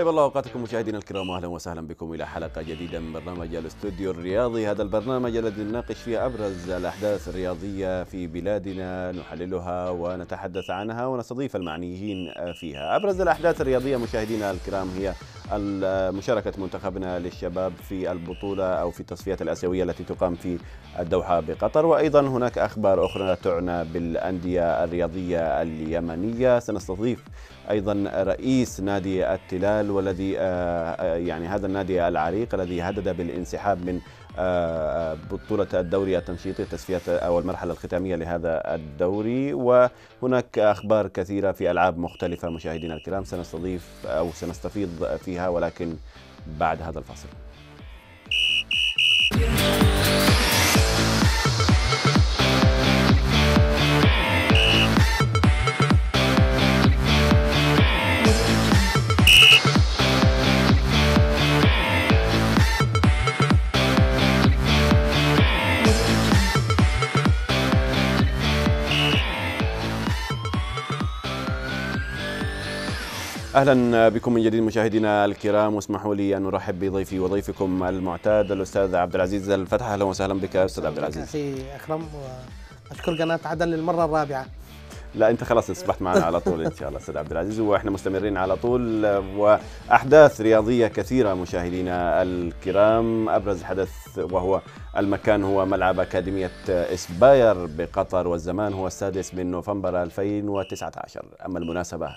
طيب الله اوقاتكم مشاهدينا الكرام واهلا وسهلا بكم الى حلقه جديده من برنامج الاستوديو الرياضي هذا البرنامج الذي نناقش فيه ابرز الاحداث الرياضيه في بلادنا نحللها ونتحدث عنها ونستضيف المعنيين فيها ابرز الاحداث الرياضيه مشاهدينا الكرام هي مشاركة منتخبنا للشباب في البطولة أو في التصفيات الآسيوية التي تقام في الدوحة بقطر وأيضا هناك أخبار أخرى تعنى بالأندية الرياضية اليمنية سنستضيف ايضا رئيس نادي التلال والذي آه، آه، يعني هذا النادي العريق الذي هدد بالانسحاب من آه، بطولة الدوري التنشيطي تسفية أو المرحلة الختامية لهذا الدوري وهناك أخبار كثيرة في ألعاب مختلفة مشاهدينا الكرام سنستضيف أو سنستفيض فيها ولكن بعد هذا الفاصل اهلا بكم من جديد مشاهدينا الكرام واسمحوا لي ان ارحب بضيفي وضيفكم المعتاد الاستاذ عبد العزيز الفتح اهلا وسهلا بك استاذ عبد العزيز اخي اكرم واشكر قناه عدن للمره الرابعه لا انت خلاص اصبحت معنا على طول ان شاء الله استاذ عبد العزيز واحنا مستمرين على طول واحداث رياضيه كثيره مشاهدينا الكرام ابرز حدث وهو المكان هو ملعب اكاديميه اسباير بقطر والزمان هو السادس من نوفمبر 2019 اما المناسبه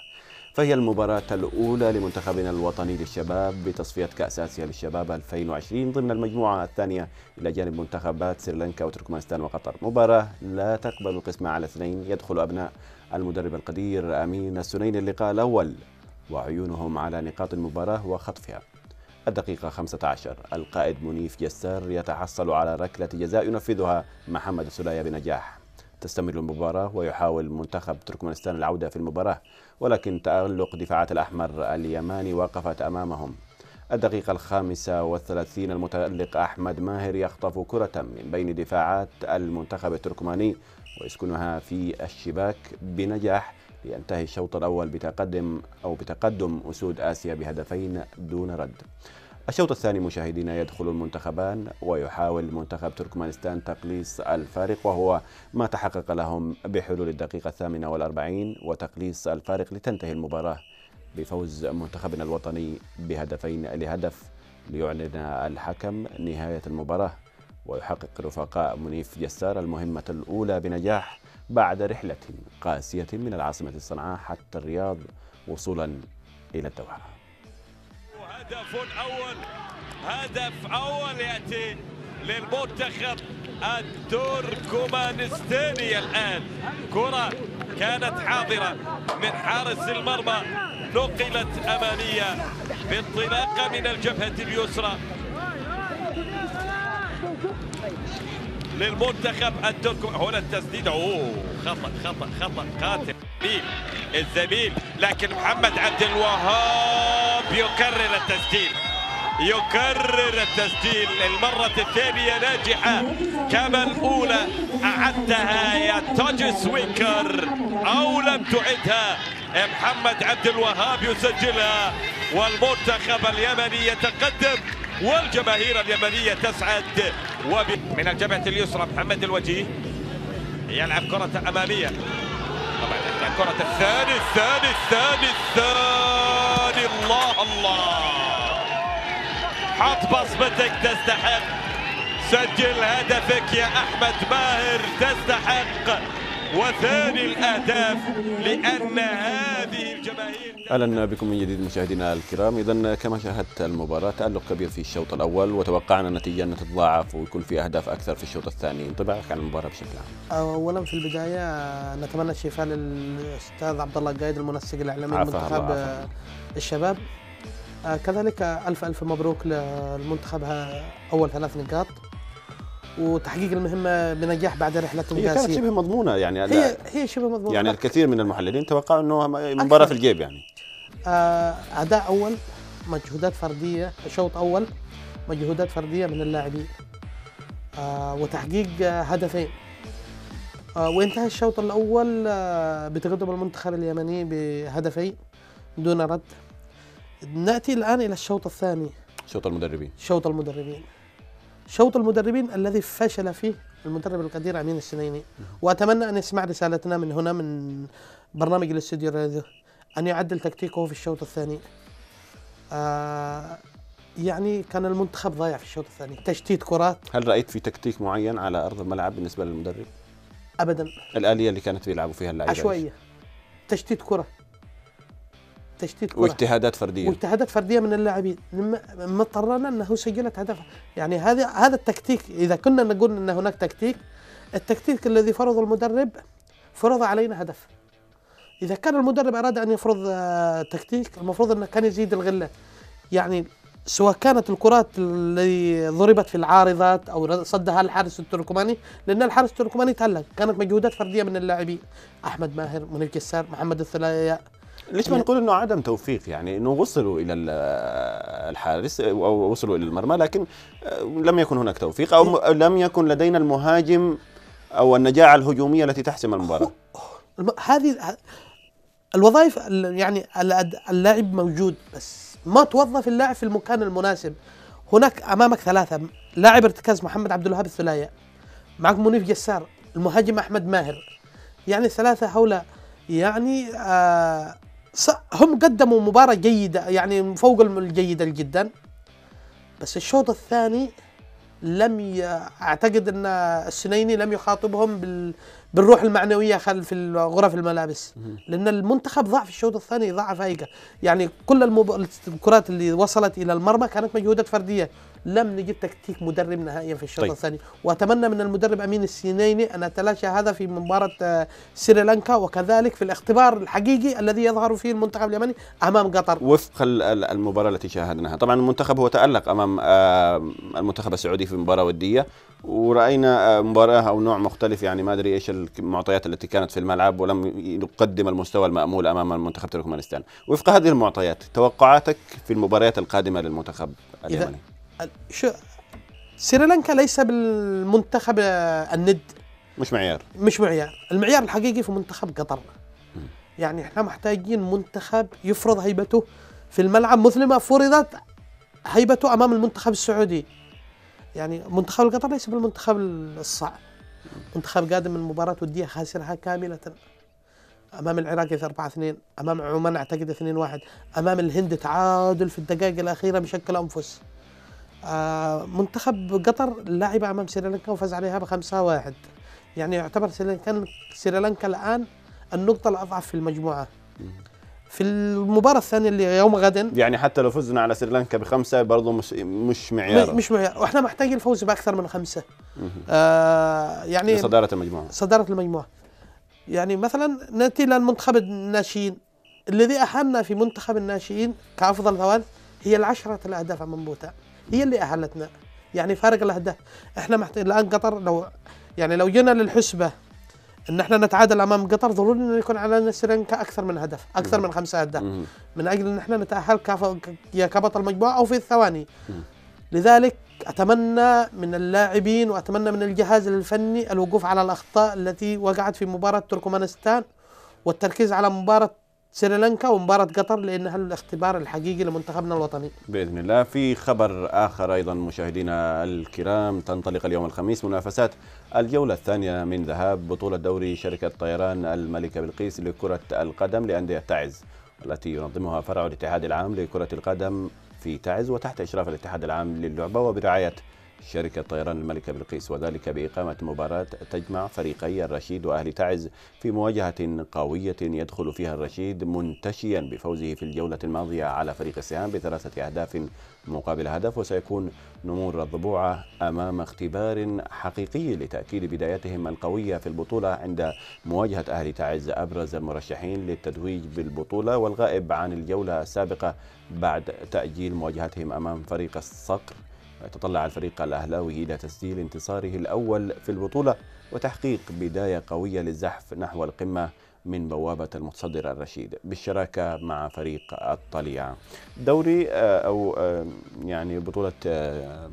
فهي المباراة الأولى لمنتخبنا الوطني للشباب بتصفية كأس آسيا للشباب 2020 ضمن المجموعة الثانية إلى جانب منتخبات سريلانكا وتركمانستان وقطر مباراة لا تقبل القسمة على اثنين يدخل أبناء المدرب القدير أمين السنين اللقاء الأول وعيونهم على نقاط المباراة وخطفها الدقيقة 15 القائد منيف جسار يتحصل على ركلة جزاء ينفذها محمد السلايا بنجاح تستمر المباراة ويحاول منتخب تركمانستان العودة في المباراة ولكن تألق دفاعات الأحمر اليماني وقفت أمامهم الدقيقة الخامسة والثلاثين المتألق أحمد ماهر يخطف كرة من بين دفاعات المنتخب التركماني ويسكنها في الشباك بنجاح لينتهي الشوط الأول بتقدم أو بتقدم أسود آسيا بهدفين دون رد الشوط الثاني مشاهدينا يدخل المنتخبان ويحاول منتخب تركمانستان تقليص الفارق وهو ما تحقق لهم بحلول الدقيقة الثامنة والأربعين وتقليص الفارق لتنتهي المباراة بفوز منتخبنا الوطني بهدفين لهدف ليعلن الحكم نهاية المباراة ويحقق رفقاء منيف جسار المهمة الأولى بنجاح بعد رحلة قاسية من العاصمة صنعاء حتى الرياض وصولا إلى الدوحة هدف أول هدف أول يأتي للمنتخب التركمانستاني الآن كرة كانت حاضرة من حارس المرمى نقلت أمامية بانطلاقة من الجبهة اليسرى للمنتخب التركم هنا التسديد أوه خطأ خطأ خطأ قاتل الزميل الزبيب لكن محمد عبد الوهاب يكرر التسجيل يكرر التسجيل المرة الثانية ناجحة كما الأولى أعدتها يا توج سويكر أو لم تعدها محمد عبد الوهاب يسجلها والمنتخب اليمني يتقدم والجماهير اليمنية تسعد وب... من الجبهة اليسرى محمد الوجيه يلعب كرة أمامية الكرة الثاني الثاني الثاني الثاني الله الله حط بصمتك تستحق سجل هدفك يا احمد ماهر تستحق وثاني الأهداف لأن هذه الجماهير أهلا بكم من جديد مشاهدينا الكرام إذا كما شاهدت المباراة تألق كبير في الشوط الأول وتوقعنا النتيجة أن تتضاعف ويكون في أهداف أكثر في الشوط الثاني انطباعك عن المباراة بشكل عام أولا في البداية نتمنى الشفاء للأستاذ عبد الله القايد المنسق الإعلامي لمنتخب الشباب آه، كذلك ألف ألف مبروك للمنتخب أول ثلاث نقاط وتحقيق المهمه بنجاح بعد رحله قياسيه. هي كانت شبه مضمونه يعني هي هي شبه مضمونه يعني الكثير من المحللين توقعوا انه مباراه في الجيب يعني آه، اداء اول مجهودات فرديه شوط اول مجهودات فرديه من اللاعبين آه، وتحقيق آه، هدفين وانتهى الشوط الاول بتقدم المنتخب اليمني بهدفين دون رد ناتي الان الى الشوط الثاني شوط المدربين شوط المدربين شوط المدربين الذي فشل فيه المدرب القدير امين السنيني واتمنى ان يسمع رسالتنا من هنا من برنامج الاستوديو الراديو ان يعدل تكتيكه في الشوط الثاني آه يعني كان المنتخب ضايع في الشوط الثاني تشتيت كرات هل رايت في تكتيك معين على ارض الملعب بالنسبه للمدرب ابدا الاليه اللي كانت بيلعبوا فيها اللاعبين عشوائيه تشتيت كره تشتيت كرة واجتهادات فرديه واجتهادات فرديه من اللاعبين ما اضطرنا انه سجلت هدف يعني هذا هذا التكتيك اذا كنا نقول ان هناك تكتيك التكتيك الذي فرضه المدرب فرض علينا هدف اذا كان المدرب اراد ان يفرض آه، تكتيك المفروض انه كان يزيد الغله يعني سواء كانت الكرات اللي ضربت في العارضات او صدها الحارس التركماني لان الحارس التركماني تألق كانت مجهودات فرديه من اللاعبين احمد ماهر منير كسار محمد الثلايا ليش ما نقول انه عدم توفيق يعني انه وصلوا الى الحارس او وصلوا الى المرمى لكن آه، لم يكن هناك توفيق او إيه. لم يكن لدينا المهاجم او النجاعه الهجوميه التي تحسم المباراه هذه الوظائف يعني اللاعب موجود بس ما توظف اللاعب في المكان المناسب هناك امامك ثلاثه لاعب ارتكاز محمد عبد الوهاب الثلايا معك منيف جسار المهاجم احمد ماهر يعني ثلاثه هؤلاء يعني آه هم قدموا مباراة جيدة يعني فوق الجيدة جدا بس الشوط الثاني لم ي... اعتقد ان السنيني لم يخاطبهم بال... بالروح المعنويه خلف غرف الملابس لان المنتخب ضاع في الشوط الثاني ضعف فايقه يعني كل المب... الكرات اللي وصلت الى المرمى كانت مجهودات فرديه لم نجد تكتيك مدرب نهائيا في الشوط طيب. الثاني واتمنى من المدرب امين السينيني ان أتلاشى هذا في مباراه آه، سريلانكا وكذلك في الاختبار الحقيقي الذي يظهر فيه المنتخب اليمني امام قطر وفق المباراه التي شاهدناها طبعا المنتخب هو تالق امام آه، المنتخب السعودي في مباراه وديه ورأينا آه، مباراة أو نوع مختلف يعني ما أدري إيش المعطيات التي كانت في الملعب ولم يقدم المستوى المأمول أمام منتخب تركمانستان وفق هذه المعطيات توقعاتك في المباريات القادمة للمنتخب اليمني شو سريلانكا ليس بالمنتخب آه، الند مش معيار مش معيار المعيار الحقيقي في منتخب قطر يعني احنا محتاجين منتخب يفرض هيبته في الملعب مثل ما فرضت هيبته امام المنتخب السعودي يعني منتخب القطر ليس بالمنتخب الصعب منتخب قادم من مباراة ودية خاسرها كاملة أمام العراق 4 2 أمام عمان أعتقد 2 1 أمام الهند تعادل في الدقائق الأخيرة بشكل أنفس آه منتخب قطر لعب أمام سريلانكا وفاز عليها ب 5 1 يعني يعتبر سريلانكا سريلانكا الآن النقطة الأضعف في المجموعة في المباراة الثانية اللي يوم غدا يعني حتى لو فزنا على سريلانكا بخمسة برضه مش مش معيار مش معيار واحنا محتاجين الفوز بأكثر من خمسة آه يعني صدارة المجموعة صدارة المجموعة يعني مثلا نأتي للمنتخب الناشئين الذي أهلنا في منتخب الناشئين كأفضل ثواني هي العشرة الأهداف بوتا هي اللي أهلتنا يعني فارق الأهداف احنا محتاجين الآن قطر لو يعني لو جينا للحسبة ان احنا نتعادل امام قطر ضروري انه يكون على سرينكا اكثر من هدف اكثر من خمسه اهداف من اجل ان احنا نتاهل يا كبطل مجموعه او في الثواني لذلك اتمنى من اللاعبين واتمنى من الجهاز الفني الوقوف على الاخطاء التي وقعت في مباراه تركمانستان والتركيز على مباراه سريلانكا ومباراة قطر لأنها الاختبار الحقيقي لمنتخبنا الوطني بإذن الله في خبر آخر أيضا مشاهدينا الكرام تنطلق اليوم الخميس منافسات الجولة الثانية من ذهاب بطولة دوري شركة طيران الملكة بلقيس لكرة القدم لأندية تعز التي ينظمها فرع الاتحاد العام لكرة القدم في تعز وتحت إشراف الاتحاد العام للعبة وبرعاية شركة طيران الملكة بلقيس وذلك بإقامة مباراة تجمع فريقي الرشيد وأهل تعز في مواجهة قوية يدخل فيها الرشيد منتشيا بفوزه في الجولة الماضية على فريق السهام بثلاثة أهداف مقابل هدف وسيكون نمور الضبوعة أمام اختبار حقيقي لتأكيد بدايتهم القوية في البطولة عند مواجهة أهل تعز أبرز المرشحين للتتويج بالبطولة والغائب عن الجولة السابقة بعد تأجيل مواجهتهم أمام فريق الصقر ويتطلع الفريق الأهلاوي إلى تسجيل انتصاره الأول في البطولة وتحقيق بداية قوية للزحف نحو القمة من بوابة المتصدر الرشيد بالشراكة مع فريق الطليعة دوري آه، أو آه، يعني بطولة آه،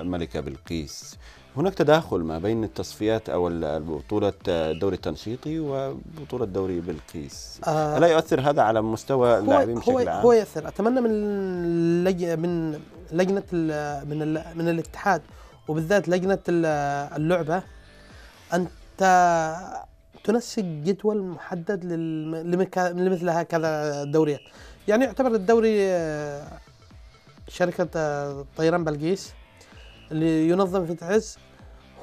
الملكة بلقيس هناك تداخل ما بين التصفيات او بطوله الدوري التنشيطي وبطوله دوري بلقيس آه الا يؤثر هذا على مستوى اللاعبين بشكل عام هو يؤثر اتمنى من من لجنه من من الاتحاد وبالذات لجنه اللعبه ان تنسق جدول محدد لمثل هكذا دوريات يعني يعتبر الدوري شركة طيران بلقيس اللي ينظم في تعز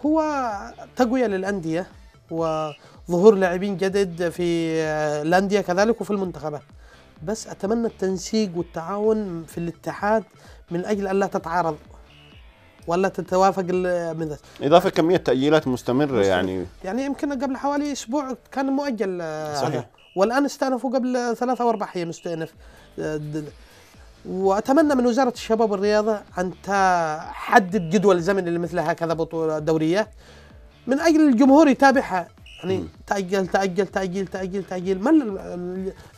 هو تقوية للأندية وظهور لاعبين جدد في الأندية كذلك وفي المنتخبات بس أتمنى التنسيق والتعاون في الاتحاد من أجل ألا تتعارض ولا تتوافق من ذلك اضافه كميه تاجيلات مستمره يعني يعني يمكن قبل حوالي اسبوع كان مؤجل آه، صحيح هذا. والان استأنفوا قبل ثلاثة او اربع ايام استأنف آه، واتمنى من وزاره الشباب والرياضه ان تحدد جدول زمني لمثل هكذا بطوله دوريه من اجل الجمهور يتابعها يعني تأجل تأجل تأجيل تأجيل تأجيل من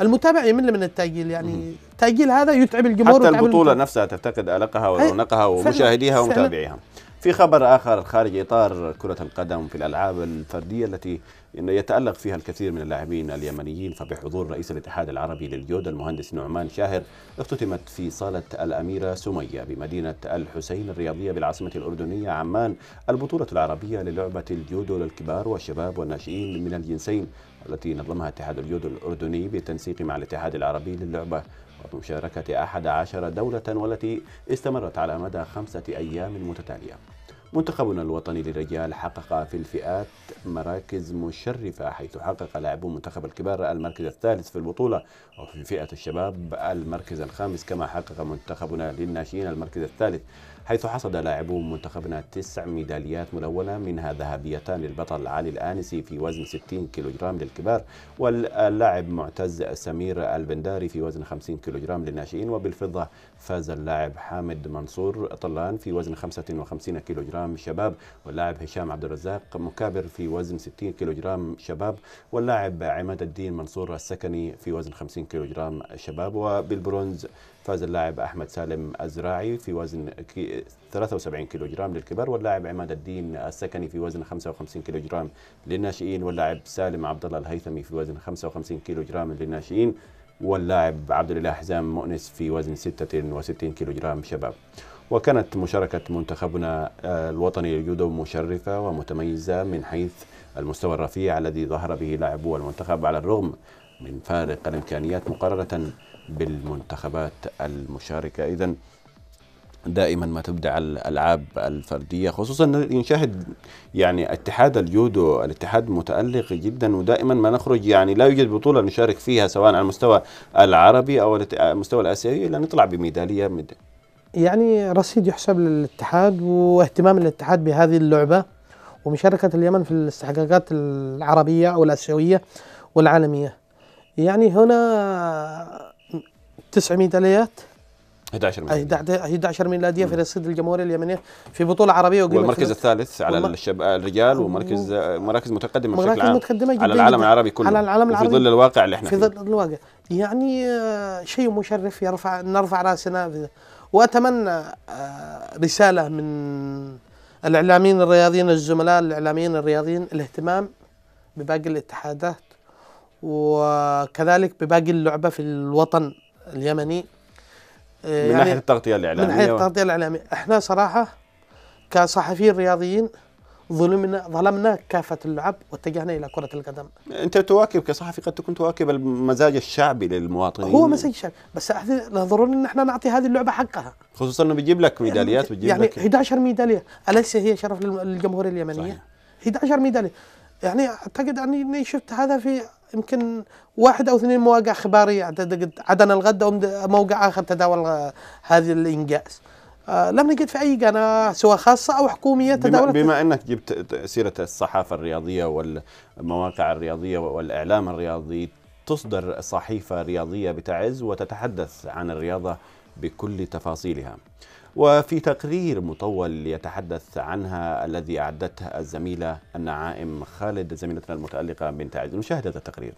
المتابع يمل من التأجيل يعني التأجيل هذا يتعب الجمهور حتى البطولة المتابع. نفسها تفتقد ألقها ورونقها إيه، ومشاهديها ومتابعيها في خبر آخر خارج إطار كرة القدم في الألعاب الفردية التي إن يتألق فيها الكثير من اللاعبين اليمنيين فبحضور رئيس الاتحاد العربي لليود المهندس نعمان شاهر اختتمت في صالة الأميرة سمية بمدينة الحسين الرياضية بالعاصمة الأردنية عمان البطولة العربية للعبة اليودو للكبار والشباب والناشئين من الجنسين التي نظمها اتحاد اليودو الأردني بالتنسيق مع الاتحاد العربي للعبة وبمشاركة 11 دولة والتي استمرت على مدى خمسة أيام متتالية منتخبنا الوطني للرجال حقق في الفئات مراكز مشرفة حيث حقق لاعبو منتخب الكبار المركز الثالث في البطولة وفي فئة الشباب المركز الخامس كما حقق منتخبنا للناشئين المركز الثالث حيث حصد لاعبو منتخبنا تسع ميداليات ملونة منها ذهبيتان للبطل علي الآنسي في وزن 60 كيلوغرام للكبار واللاعب معتز سمير البنداري في وزن 50 كيلوغرام للناشئين وبالفضة فاز اللاعب حامد منصور طلان في وزن 55 كيلو جرام شباب واللاعب هشام عبد الرزاق مكابر في وزن 60 كيلو جرام شباب واللاعب عماد الدين منصور السكني في وزن 50 كيلو جرام شباب وبالبرونز فاز اللاعب احمد سالم الزراعي في وزن 73 كيلو جرام للكبار واللاعب عماد الدين السكني في وزن 55 كيلو جرام للناشئين واللاعب سالم عبد الله الهيثمي في وزن 55 كيلو جرام للناشئين واللاعب عبد الاله حزام مؤنس في وزن 66 كيلو جرام شباب وكانت مشاركة منتخبنا آه، الوطني للجودو مشرفة ومتميزة من حيث المستوى الرفيع الذي ظهر به لاعبو المنتخب على الرغم من فارق الإمكانيات مقارنة بالمنتخبات المشاركة إذا دائما ما تبدع الالعاب الفرديه خصوصا نشاهد يعني اتحاد الجودو الاتحاد متالق جدا ودائما ما نخرج يعني لا يوجد بطوله نشارك فيها سواء على المستوى العربي او المستوى الاسيوي الا نطلع بميداليه مد... يعني رصيد يحسب للاتحاد واهتمام الاتحاد بهذه اللعبه ومشاركه اليمن في الاستحقاقات العربيه او الاسيويه والعالميه يعني هنا تسع ميداليات 11 ميلاديه 11 ميلاديه في رصيد الجمهوريه اليمنيه في بطوله عربيه والمركز الثالث على الشب... الرجال ومركز مراكز متقدمه بشكل عام متقدمه جدا على العالم العربي كله على العالم العربي في ظل الواقع اللي احنا في ظل الواقع يعني آه، شيء مشرف يرفع نرفع راسنا واتمنى آه، رساله من الاعلاميين الرياضيين الزملاء الاعلاميين الرياضيين الاهتمام بباقي الاتحادات وكذلك بباقي اللعبه في الوطن اليمني يعني من ناحيه التغطيه الاعلاميه من ناحيه التغطيه الاعلاميه احنا صراحه كصحفيين رياضيين ظلمنا ظلمنا كافه اللعب واتجهنا الى كره القدم انت تواكب كصحفي قد تكون تواكب المزاج الشعبي للمواطنين هو مزاج شعبي بس ضروري ان احنا نعطي هذه اللعبه حقها خصوصا انه بيجيب لك يعني ميداليات بيجيب يعني لك 11 ميداليه اليس هي شرف للجمهوريه اليمنيه صحيح. 11 ميداليه يعني اعتقد اني شفت هذا في يمكن واحد او اثنين مواقع اخباريه عدنا الغد او موقع اخر تداول هذه الانجاز آه، لم نجد في اي قناه سواء خاصه او حكوميه تداولت بما, بما انك جبت سيره الصحافه الرياضيه والمواقع الرياضيه والاعلام الرياضي تصدر صحيفه رياضيه بتعز وتتحدث عن الرياضه بكل تفاصيلها وفي تقرير مطول يتحدث عنها الذي أعدته الزميلة النعائم خالد زميلتنا المتألقة من تعز نشاهد هذا التقرير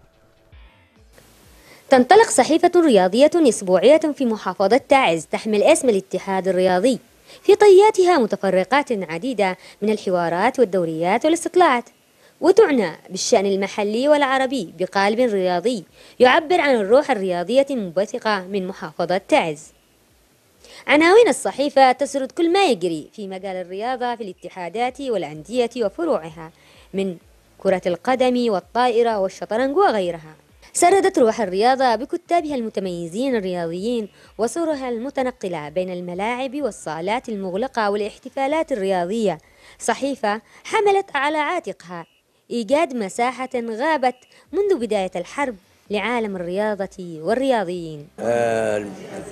تنطلق صحيفة رياضية أسبوعية في محافظة تعز تحمل اسم الاتحاد الرياضي في طياتها متفرقات عديدة من الحوارات والدوريات والاستطلاعات وتعنى بالشأن المحلي والعربي بقالب رياضي يعبر عن الروح الرياضية المنبثقة من محافظة تعز عناوين الصحيفة تسرد كل ما يجري في مجال الرياضة في الاتحادات والأندية وفروعها من كرة القدم والطائرة والشطرنج وغيرها سردت روح الرياضة بكتابها المتميزين الرياضيين وصورها المتنقلة بين الملاعب والصالات المغلقة والاحتفالات الرياضية صحيفة حملت على عاتقها إيجاد مساحة غابت منذ بداية الحرب لعالم الرياضة والرياضيين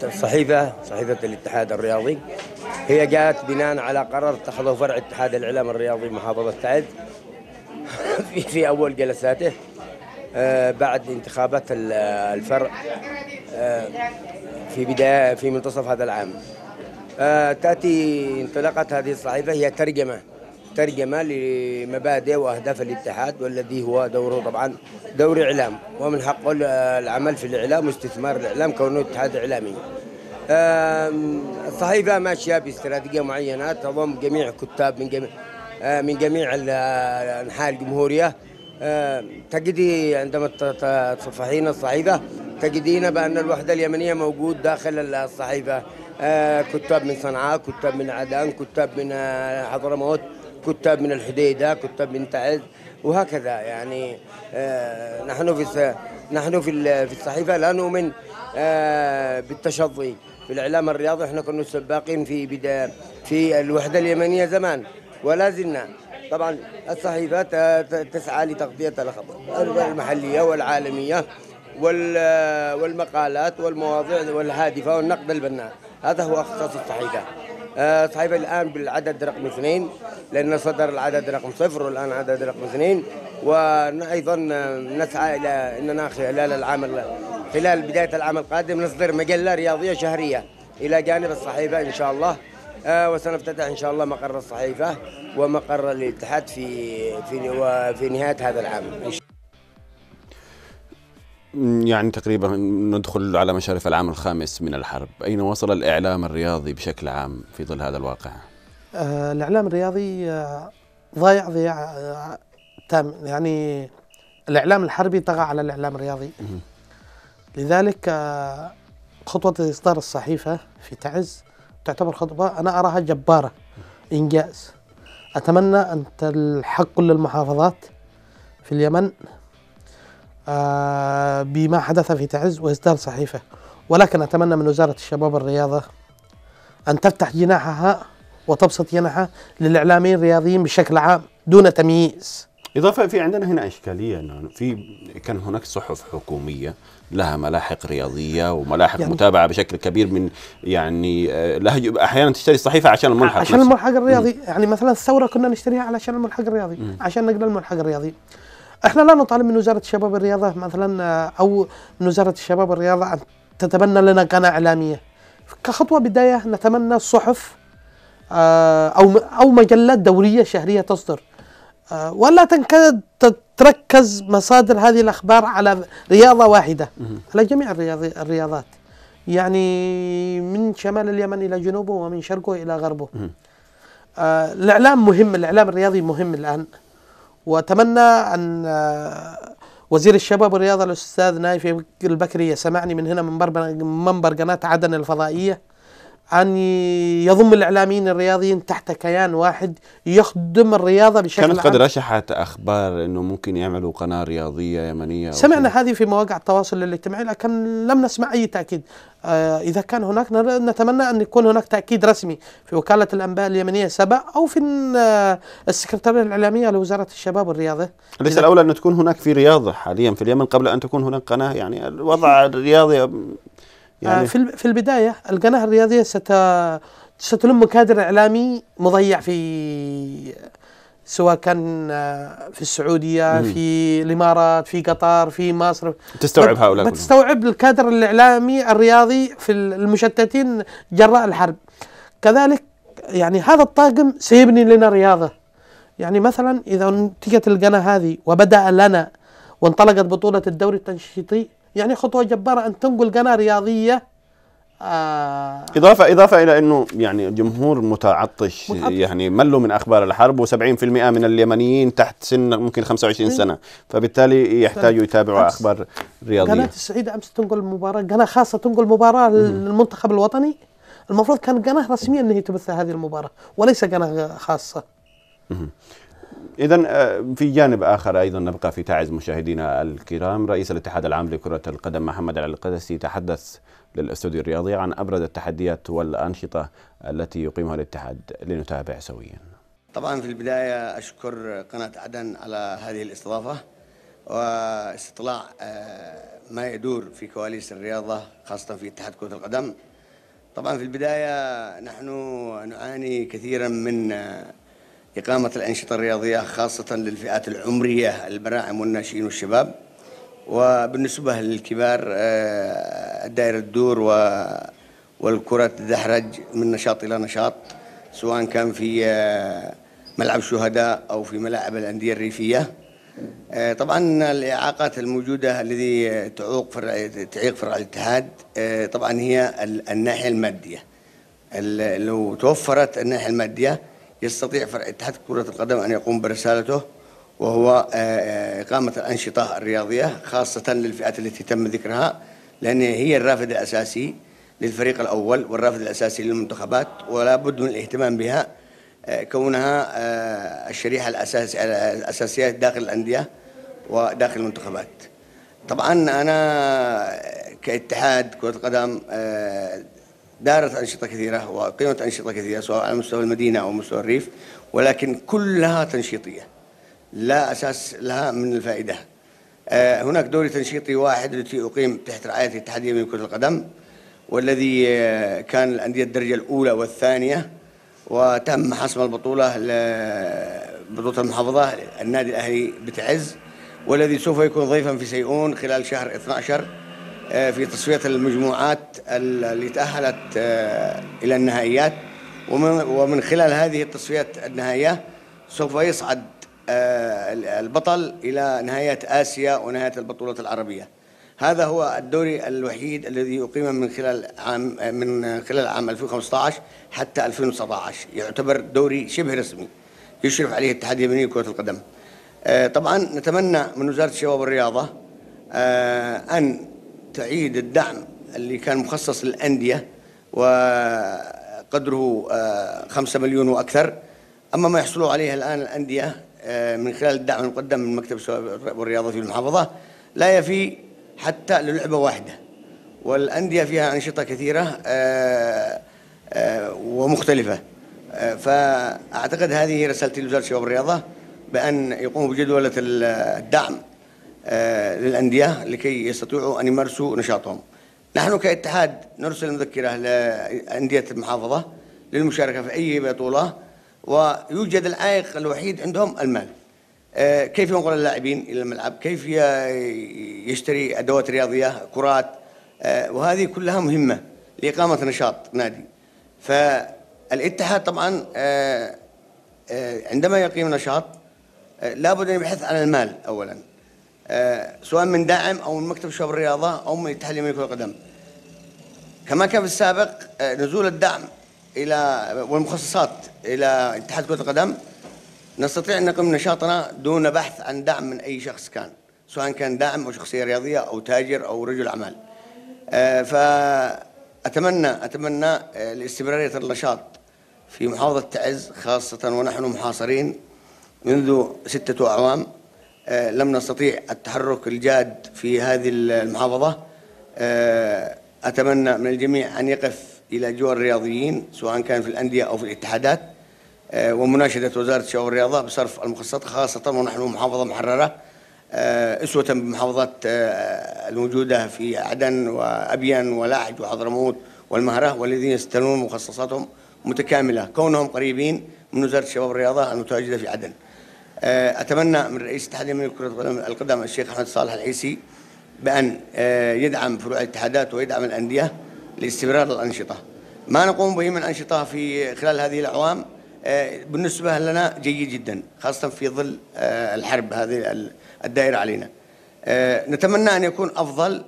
الصحيفة آه، صحيفة الاتحاد الرياضي هي جاءت بناء على قرار اتخذه فرع اتحاد الإعلام الرياضي محافظة تعز في, في أول جلساته آه، بعد انتخابات الفرع آه، في بداية في منتصف هذا العام تأتي انطلاقة هذه الصحيفة هي ترجمة ترجمة لمبادئ وأهداف الاتحاد والذي هو دوره طبعا دور إعلام ومن حقه العمل في الإعلام واستثمار الإعلام كونه اتحاد إعلامي الصحيفة ماشية باستراتيجية معينة تضم جميع كتاب من جميع آه، من جميع أنحاء الجمهورية تجدي عندما تصفحين الصحيفة تجدين بأن الوحدة اليمنية موجود داخل الصحيفة آه، كتاب من صنعاء كتاب من عدن كتاب من آه، حضرموت كتاب من الحديدة كتاب من تعز وهكذا يعني آه، نحن في نحن في في الصحيفة لا نؤمن آه، بالتشظي في الإعلام الرياضي احنا كنا سباقين في بدا في الوحدة اليمنية زمان ولا زلنا طبعا الصحيفة تسعى لتغطية الأخبار المحلية والعالمية والمقالات والمواضيع والهادفة والنقد البناء هذا هو اختصاص الصحيفة آه، صحيفة الان بالعدد رقم اثنين لان صدر العدد رقم صفر والان عدد رقم اثنين وايضا آه، نسعى الى اننا خلال العام خلال بدايه العام القادم نصدر مجله رياضيه شهريه الى جانب الصحيفه ان شاء الله آه، وسنفتتح ان شاء الله مقر الصحيفه ومقر الاتحاد في في في نهايه هذا العام يعني تقريبا ندخل على مشارف العام الخامس من الحرب أين وصل الإعلام الرياضي بشكل عام في ظل هذا الواقع؟ آه الإعلام الرياضي آه ضايع ضياع آه تام يعني الإعلام الحربي طغى على الإعلام الرياضي لذلك آه، خطوة إصدار الصحيفة في تعز تعتبر خطوة أنا أراها جبارة إنجاز أتمنى أن تلحق كل المحافظات في اليمن آه، بما حدث في تعز وإصدار صحيفة ولكن أتمنى من وزارة الشباب والرياضة أن تفتح جناحها وتبسط جناحها للإعلاميين الرياضيين بشكل عام دون تمييز إضافة في عندنا هنا إشكالية أنه في كان هناك صحف حكومية لها ملاحق رياضية وملاحق يعني متابعة بشكل كبير من يعني آه، لها أحيانا تشتري الصحيفة عشان الملحق عشان نفسه. الملحق الرياضي م. يعني مثلا الثورة كنا نشتريها علشان الملحق الرياضي م. عشان نقرأ الملحق الرياضي احنا لا نطالب من وزاره الشباب والرياضه مثلا آه، او من وزاره الشباب والرياضه ان تتبنى لنا قناه اعلاميه كخطوه بدايه نتمنى صحف آه، او او مجلات دوريه شهريه تصدر آه، ولا تنكد تركز مصادر هذه الاخبار على رياضه واحده على جميع الرياضات يعني من شمال اليمن الى جنوبه ومن شرقه الى غربه الاعلام مهم الاعلام الرياضي مهم الان واتمنى ان آه، وزير الشباب والرياضه الاستاذ نايف البكري يسمعني من هنا من منبر قناه عدن الفضائيه أن يضم الإعلاميين الرياضيين تحت كيان واحد يخدم الرياضة بشكل كانت قد رشحت أخبار أنه ممكن يعملوا قناة رياضية يمنية سمعنا هذه في مواقع التواصل الاجتماعي لكن لم نسمع أي تأكيد آه إذا كان هناك نتمنى أن يكون هناك تأكيد رسمي في وكالة الأنباء اليمنية سبا أو في آه، السكرتارية الإعلامية لوزارة الشباب والرياضة ليس الأولى أن تكون هناك في رياضة حاليا في اليمن قبل أن تكون هناك قناة يعني الوضع الرياضي آه، يعني في في البدايه القناه الرياضيه ست ستلم كادر اعلامي مضيع في سواء كان آه، في السعوديه مم. في الامارات في قطر في مصر تستوعب هؤلاء تستوعب الكادر الاعلامي الرياضي في المشتتين جراء الحرب كذلك يعني هذا الطاقم سيبني لنا رياضه يعني مثلا اذا انتجت القناه هذه وبدا لنا وانطلقت بطوله الدوري التنشيطي يعني خطوه جباره ان تنقل قناه رياضيه آه اضافه اضافه الى انه يعني جمهور متعطش, متعطش. يعني ملوا من اخبار الحرب و70% من اليمنيين تحت سن ممكن 25 إيه. سنه فبالتالي يحتاجوا يتابعوا اخبار رياضيه قناه السعيده امس تنقل مباراه قناه خاصه تنقل مباراه للمنتخب الوطني المفروض كان قناه رسميه ان هي تبث هذه المباراه وليس قناه خاصه إذا آه، في جانب آخر أيضا نبقى في تعز مشاهدينا الكرام رئيس الاتحاد العام لكرة القدم محمد علي القدسي تحدث للاستوديو الرياضي عن أبرز التحديات والأنشطة التي يقيمها الاتحاد لنتابع سويا طبعا في البداية أشكر قناة عدن على هذه الاستضافة واستطلاع آه، ما يدور في كواليس الرياضة خاصة في اتحاد كرة القدم طبعا في البداية نحن نعاني كثيرا من آه، إقامة الأنشطة الرياضية خاصة للفئات العمرية البراعم والناشئين والشباب وبالنسبة للكبار آه، دائرة الدور والكرة تدحرج من نشاط إلى نشاط سواء كان في آه، ملعب شهداء أو في ملاعب الأندية الريفية آه، طبعا الإعاقات الموجودة الذي تعوق فرع تعيق فرع الاتحاد طبعا هي الناحية المادية لو توفرت الناحية المادية يستطيع فرع اتحاد كرة القدم أن يقوم برسالته وهو آه، آه، إقامة الأنشطة الرياضية خاصة للفئات التي تم ذكرها لأن هي الرافد الأساسي للفريق الأول والرافد الأساسي للمنتخبات ولا بد من الاهتمام بها آه، كونها الشريحة الأساسية داخل الأندية وداخل المنتخبات طبعا أنا كاتحاد كرة القدم دارت أنشطة كثيرة وقيمت أنشطة كثيرة سواء على مستوى المدينة أو مستوى الريف ولكن كلها تنشيطية لا أساس لها من الفائدة آه، هناك دوري تنشيطي واحد التي أقيم تحت رعاية الاتحادية من كرة القدم والذي آه، كان الأندية الدرجة الأولى والثانية وتم حسم البطولة بطولة المحافظة النادي الأهلي بتعز والذي سوف يكون ضيفا في سيئون خلال شهر 12 آه، في تصفية المجموعات اللي تأهلت آه، إلى النهائيات ومن خلال هذه التصفيات النهائية سوف يصعد آه، البطل إلى نهاية آسيا ونهاية البطولات العربية هذا هو الدوري الوحيد الذي أقيم من خلال عام من خلال عام 2015 حتى 2017 يعتبر دوري شبه رسمي يشرف عليه الاتحاد اليمني لكرة القدم طبعا نتمنى من وزارة الشباب والرياضة أن تعيد الدعم اللي كان مخصص للأندية وقدره 5 آه، مليون وأكثر أما ما يحصلوا عليه الآن الأندية آه، من خلال الدعم المقدم من مكتب الشباب والرياضة في المحافظة لا يفي حتى للعبة واحدة والأندية فيها أنشطة كثيرة آه، ومختلفة فأعتقد هذه رسالتي لوزارة الشباب والرياضة بأن يقوموا بجدولة الدعم آه، للأندية لكي يستطيعوا أن يمارسوا نشاطهم نحن كاتحاد نرسل مذكرة لأندية المحافظة للمشاركة في أي بطولة ويوجد العائق الوحيد عندهم المال آه، كيف ينقل اللاعبين إلى الملعب كيف يشتري أدوات رياضية كرات آه، وهذه كلها مهمة لإقامة نشاط نادي فالاتحاد طبعا عندما يقيم نشاط لابد أن يبحث عن المال أولا آه، سواء من داعم او من مكتب شباب الرياضه او من الاتحاد اليمني لكره القدم. كما كان في السابق آه، نزول الدعم الى والمخصصات الى اتحاد كره القدم نستطيع ان نقوم نشاطنا دون بحث عن دعم من اي شخص كان سواء كان داعم او شخصيه رياضيه او تاجر او رجل اعمال. آه، فاتمنى اتمنى الاستمراريه النشاط في محافظه تعز خاصه ونحن محاصرين منذ سته اعوام آه، لم نستطيع التحرك الجاد في هذه المحافظة آه، أتمنى من الجميع أن يقف إلى جوار الرياضيين سواء كان في الأندية أو في الاتحادات آه، ومناشدة وزارة الشباب والرياضة بصرف المخصصات خاصة ونحن محافظة محررة أسوة بمحافظات الموجودة في عدن وأبين ولاحج وحضرموت والمهرة والذين يستلمون مخصصاتهم متكاملة كونهم قريبين من وزارة الشباب والرياضة المتواجدة في عدن آه، أتمنى من رئيس اتحاد من لكرة القدم الشيخ أحمد صالح العيسي بأن آه، يدعم فروع الاتحادات ويدعم الأندية لاستمرار الأنشطة ما نقوم به من أنشطة في خلال هذه الأعوام آه، بالنسبة لنا جيد جدا خاصة في ظل الحرب هذه الدائرة علينا نتمنى أن يكون أفضل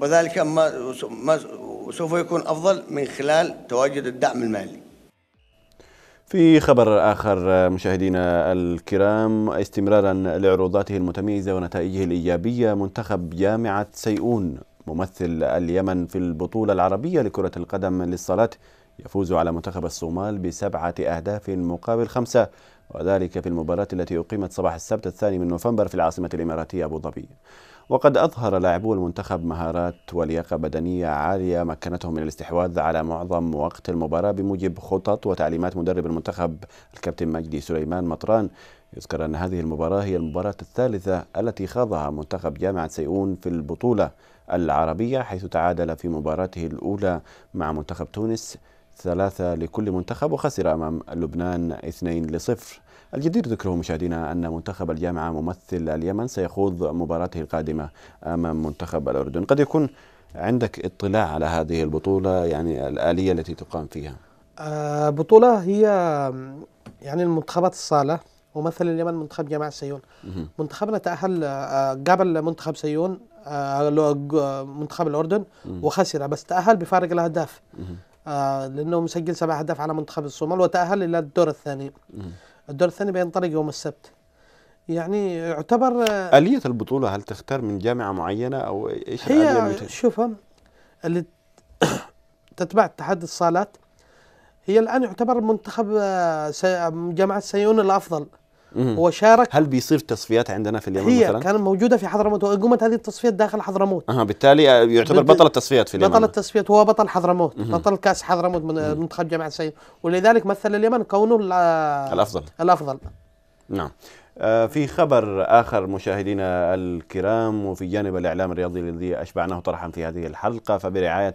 وذلك ما سوف يكون أفضل من خلال تواجد الدعم المالي في خبر آخر مشاهدينا الكرام استمرارا لعروضاته المتميزة ونتائجه الإيجابية منتخب جامعة سيئون ممثل اليمن في البطولة العربية لكرة القدم للصالات يفوز على منتخب الصومال بسبعة أهداف مقابل خمسة وذلك في المباراة التي أقيمت صباح السبت الثاني من نوفمبر في العاصمة الإماراتية أبو ظبي وقد أظهر لاعبو المنتخب مهارات ولياقة بدنية عالية مكنتهم من الاستحواذ على معظم وقت المباراة بموجب خطط وتعليمات مدرب المنتخب الكابتن مجدي سليمان مطران يذكر أن هذه المباراة هي المباراة الثالثة التي خاضها منتخب جامعة سيئون في البطولة العربية حيث تعادل في مباراته الأولى مع منتخب تونس ثلاثة لكل منتخب وخسر أمام لبنان اثنين لصفر الجدير ذكره مشاهدينا أن منتخب الجامعة ممثل اليمن سيخوض مباراته القادمة أمام منتخب الأردن قد يكون عندك اطلاع على هذه البطولة يعني الآلية التي تقام فيها آه، بطولة هي يعني المنتخبات الصالة ممثل اليمن منتخب جامعة سيون منتخبنا تأهل قابل منتخب آه، سيون آه، منتخب الأردن وخسر بس تأهل بفارق الأهداف لأنه مسجل سبع أهداف على منتخب الصومال وتأهل إلى الدور الثاني الدور الثاني بينطلق يوم السبت يعني يعتبر آلية البطولة هل تختار من جامعة معينة أو إيش هي شوف اللي تتبع اتحاد الصالات هي الآن يعتبر منتخب آه، آه، جامعة سيئون الأفضل مم. هو شارك هل بيصير تصفيات عندنا في اليمن هي مثلا؟ كانت موجوده في حضرموت وقمت هذه التصفيات داخل حضرموت اها بالتالي آه، يعتبر بطل التصفيات في اليمن بطل التصفيات هو بطل حضرموت مم. بطل كاس حضرموت من آه، منتخب جامعه السيد ولذلك مثل اليمن كونه آه، الافضل الافضل نعم في خبر آخر مشاهدينا الكرام وفي جانب الإعلام الرياضي الذي أشبعناه طرحا في هذه الحلقة فبرعاية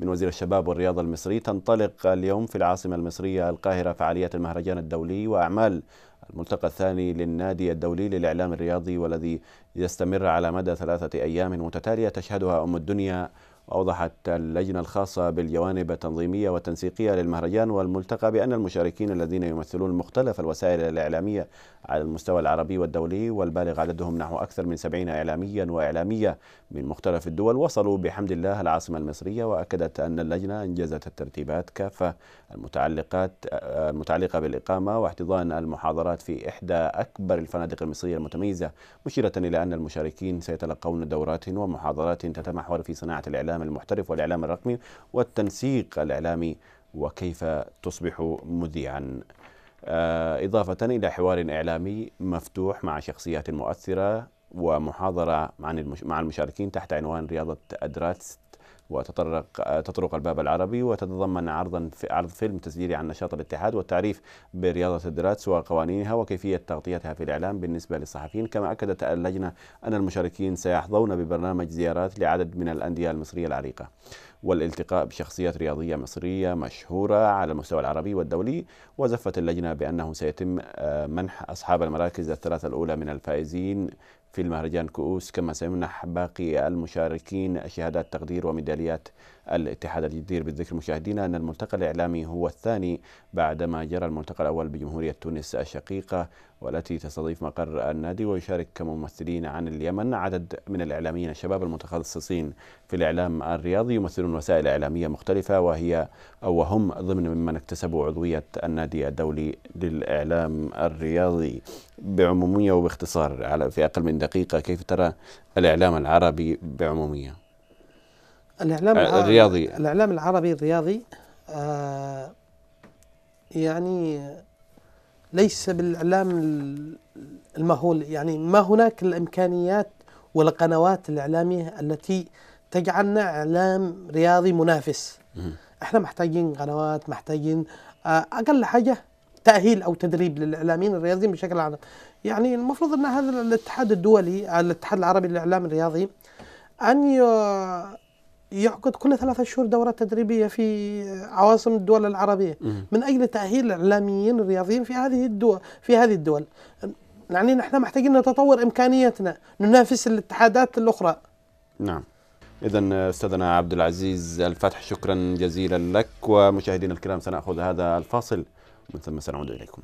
من وزير الشباب والرياضة المصري تنطلق اليوم في العاصمة المصرية القاهرة فعاليات المهرجان الدولي وأعمال الملتقى الثاني للنادي الدولي للإعلام الرياضي والذي يستمر على مدى ثلاثة أيام متتالية تشهدها أم الدنيا أوضحت اللجنة الخاصة بالجوانب التنظيمية والتنسيقية للمهرجان والملتقى بأن المشاركين الذين يمثلون مختلف الوسائل الإعلامية على المستوى العربي والدولي والبالغ عددهم نحو أكثر من سبعين إعلاميا وإعلامية من مختلف الدول وصلوا بحمد الله العاصمة المصرية وأكدت أن اللجنة أنجزت الترتيبات كافة المتعلقات المتعلقة بالإقامة واحتضان المحاضرات في إحدى أكبر الفنادق المصرية المتميزة مشيرة إلى أن المشاركين سيتلقون دورات ومحاضرات تتمحور في صناعة الإعلام المحترف والإعلام الرقمي والتنسيق الإعلامي وكيف تصبح مذيعا آه، إضافة إلى حوار إعلامي مفتوح مع شخصيات مؤثرة ومحاضرة مع المشاركين تحت عنوان رياضة أدراتس وتطرق تطرق الباب العربي وتتضمن عرضا في عرض فيلم تسجيلي عن نشاط الاتحاد والتعريف برياضة الدراتس وقوانينها وكيفية تغطيتها في الإعلام بالنسبة للصحفيين كما أكدت اللجنة أن المشاركين سيحظون ببرنامج زيارات لعدد من الأندية المصرية العريقة والالتقاء بشخصيات رياضية مصرية مشهورة على المستوى العربي والدولي وزفت اللجنة بأنه سيتم آه، منح أصحاب المراكز الثلاثة الأولى من الفائزين في المهرجان كؤوس كما سيمنح باقي المشاركين شهادات تقدير وميداليات الاتحاد الجدير بالذكر مشاهدينا أن الملتقى الإعلامي هو الثاني بعدما جرى الملتقى الأول بجمهورية تونس الشقيقة والتي تستضيف مقر النادي ويشارك كممثلين عن اليمن عدد من الإعلاميين الشباب المتخصصين في الإعلام الرياضي يمثلون وسائل إعلامية مختلفة وهي أو وهم ضمن ممن اكتسبوا عضوية النادي الدولي للإعلام الرياضي بعمومية وباختصار على في أقل من دقيقة كيف ترى الإعلام العربي بعمومية الإعلام آه، الرياضي الإعلام العربي الرياضي آه، يعني ليس بالإعلام المهول يعني ما هناك الإمكانيات والقنوات الإعلامية التي تجعلنا إعلام رياضي منافس احنا محتاجين قنوات محتاجين آه، اقل حاجه تاهيل او تدريب للاعلاميين الرياضيين بشكل عام يعني المفروض ان هذا الاتحاد الدولي الاتحاد العربي للاعلام الرياضي ان يعقد كل ثلاثة شهور دورات تدريبية في عواصم الدول العربية من أجل تأهيل الإعلاميين الرياضيين في هذه الدول في هذه الدول يعني نحن محتاجين نتطور إمكانياتنا ننافس الاتحادات الأخرى نعم إذا أستاذنا عبد العزيز الفتح شكرا جزيلا لك ومشاهدينا الكرام سنأخذ هذا الفاصل ومن ثم سنعود إليكم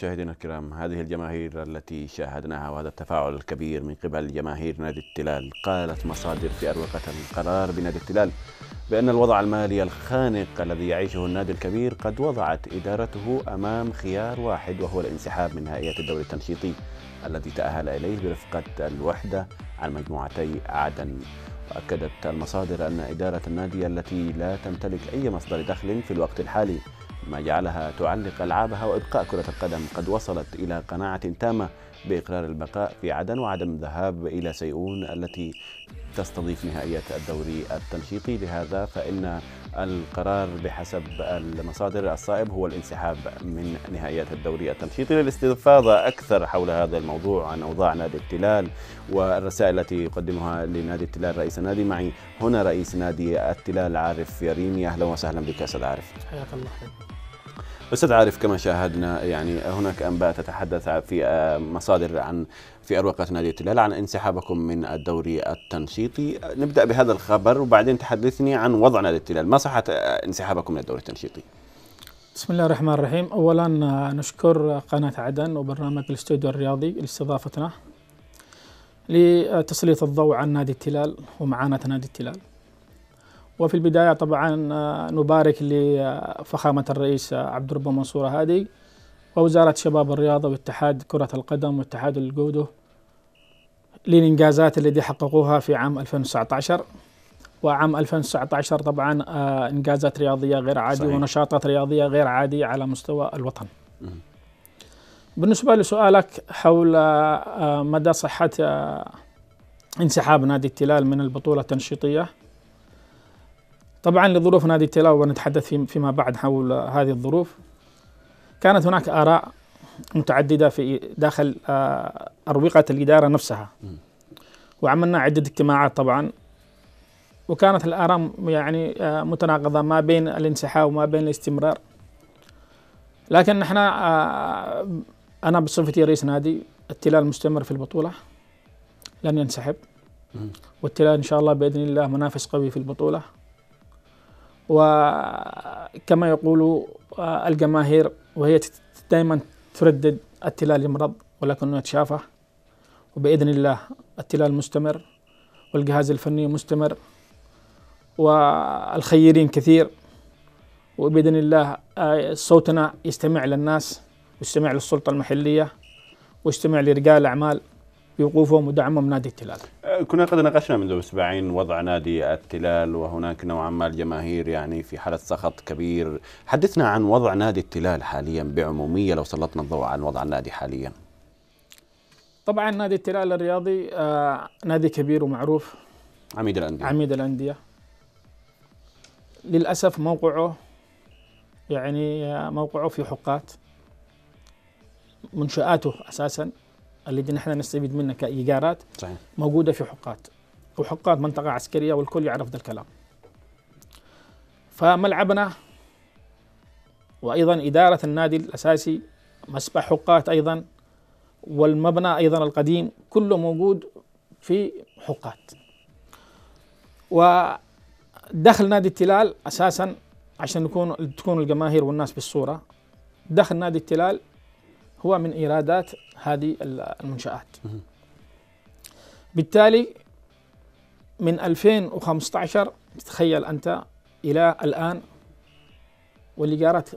مشاهدينا الكرام هذه الجماهير التي شاهدناها وهذا التفاعل الكبير من قبل جماهير نادي التلال قالت مصادر في أروقة القرار بنادي التلال بأن الوضع المالي الخانق الذي يعيشه النادي الكبير قد وضعت إدارته أمام خيار واحد وهو الانسحاب من نهائيات الدوري التنشيطي الذي تأهل إليه برفقة الوحدة عن مجموعتي عدن وأكدت المصادر أن إدارة النادي التي لا تمتلك أي مصدر دخل في الوقت الحالي ما جعلها تعلق ألعابها وإبقاء كرة القدم قد وصلت إلى قناعة تامة بإقرار البقاء في عدن وعدم الذهاب إلى سيئون التي تستضيف نهائية الدوري التنشيطي لهذا فإن القرار بحسب المصادر الصائب هو الانسحاب من نهائيات الدوري التنشيطي للاستفاضة أكثر حول هذا الموضوع عن أوضاع نادي التلال والرسائل التي يقدمها لنادي التلال رئيس النادي معي هنا رئيس نادي التلال عارف ياريمي أهلا وسهلا بك أستاذ عارف حياك الله أستاذ عارف كما شاهدنا يعني هناك أنباء تتحدث في آه، مصادر عن في أروقة نادي الهلال عن انسحابكم من الدوري التنشيطي نبدأ بهذا الخبر وبعدين تحدثني عن وضع نادي الهلال ما صحة آه، انسحابكم من الدوري التنشيطي بسم الله الرحمن الرحيم أولا آه، نشكر قناة عدن وبرنامج الاستوديو الرياضي لاستضافتنا لتسليط الضوء عن نادي التلال ومعاناة نادي التلال وفي البداية طبعا آه، نبارك لفخامة الرئيس آه، عبد الرب منصور هادي ووزارة شباب الرياضة واتحاد كرة القدم واتحاد الجودو للإنجازات التي حققوها في عام 2019 وعام 2019 طبعا آه، إنجازات رياضية غير عادية ونشاطات رياضية غير عادية على مستوى الوطن بالنسبة لسؤالك حول مدى صحة انسحاب نادي التلال من البطولة التنشيطية طبعا لظروف نادي التلاوه ونتحدث فيما بعد حول هذه الظروف كانت هناك اراء متعدده في داخل آه، اروقه الاداره نفسها وعملنا عده اجتماعات طبعا وكانت الاراء يعني آه، متناقضه ما بين الانسحاب وما بين الاستمرار لكن نحن آه، انا بصفتي رئيس نادي التلال مستمر في البطوله لن ينسحب والتلال ان شاء الله باذن الله منافس قوي في البطوله وكما يقول آه، الجماهير وهي دائما تردد التلال يمرض ولكنه يتشافى وبإذن الله التلال مستمر والجهاز الفني مستمر والخيرين كثير وبإذن الله آه، صوتنا يستمع للناس ويستمع للسلطة المحلية ويستمع لرجال الأعمال بوقوفهم ودعمهم نادي التلال أه، كنا قد ناقشنا منذ أسبوعين وضع نادي التلال وهناك نوعا ما الجماهير يعني في حالة سخط كبير حدثنا عن وضع نادي التلال حاليا بعمومية لو سلطنا الضوء عن وضع النادي حاليا طبعا نادي التلال الرياضي آه نادي كبير ومعروف عميد الأندية عميد الأندية للأسف موقعه يعني أه، موقعه في حقات منشآته أساسا اللي بدنا نحن نستفيد منها كايجارات صحيح. موجوده في حقات وحقات منطقه عسكريه والكل يعرف ذا الكلام فملعبنا وايضا اداره النادي الاساسي مسبح حقات ايضا والمبنى ايضا القديم كله موجود في حقات ودخل نادي التلال اساسا عشان نكون تكون الجماهير والناس بالصوره دخل نادي التلال هو من ايرادات هذه المنشات بالتالي من 2015 تخيل انت الى الان والايجارات